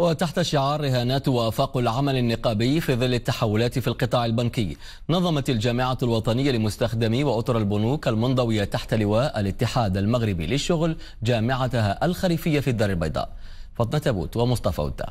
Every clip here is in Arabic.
وتحت شعار رهانات وافاق العمل النقابي في ظل التحولات في القطاع البنكي نظمت الجامعة الوطنية لمستخدمي وأطر البنوك المنضوية تحت لواء الاتحاد المغربي للشغل جامعتها الخريفية في الدار البيضاء فضنة بوت ومصطفى وده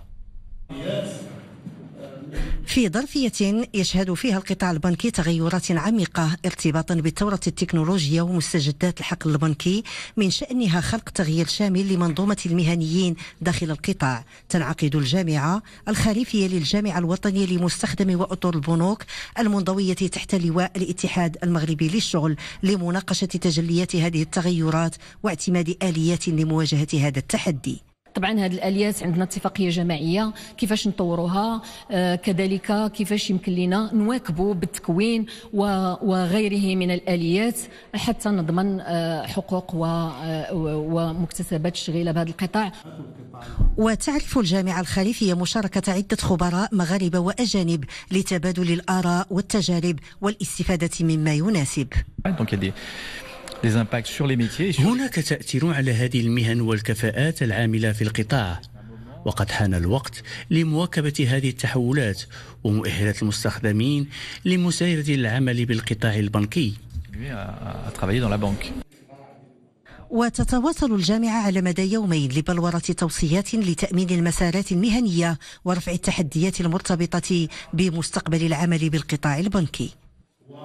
في ظرفية يشهد فيها القطاع البنكي تغيرات عميقة ارتباطا بالثورة التكنولوجية ومستجدات الحقل البنكي من شأنها خلق تغيير شامل لمنظومة المهنيين داخل القطاع تنعقد الجامعة الخريفية للجامعة الوطنية لمستخدم وأطر البنوك المنضوية تحت لواء الاتحاد المغربي للشغل لمناقشة تجليات هذه التغيرات واعتماد آليات لمواجهة هذا التحدي طبعا هذه الاليات عندنا اتفاقيه جماعيه كيفاش نطوروها آه، كذلك كيفاش يمكن لنا نواكبوا بالتكوين وغيره من الاليات حتى نضمن آه، حقوق آه، ومكتسبات الشغيله بهذا القطاع وتعرف الجامعه الخليفيه مشاركه عده خبراء مغاربه واجانب لتبادل الاراء والتجارب والاستفاده مما يناسب هناك تأثير على هذه المهن والكفاءات العاملة في القطاع وقد حان الوقت لمواكبة هذه التحولات ومؤهلة المستخدمين لمساعدة العمل بالقطاع البنكي وتتواصل الجامعة على مدى يومين لبلورة توصيات لتأمين المسارات المهنية ورفع التحديات المرتبطة بمستقبل العمل بالقطاع البنكي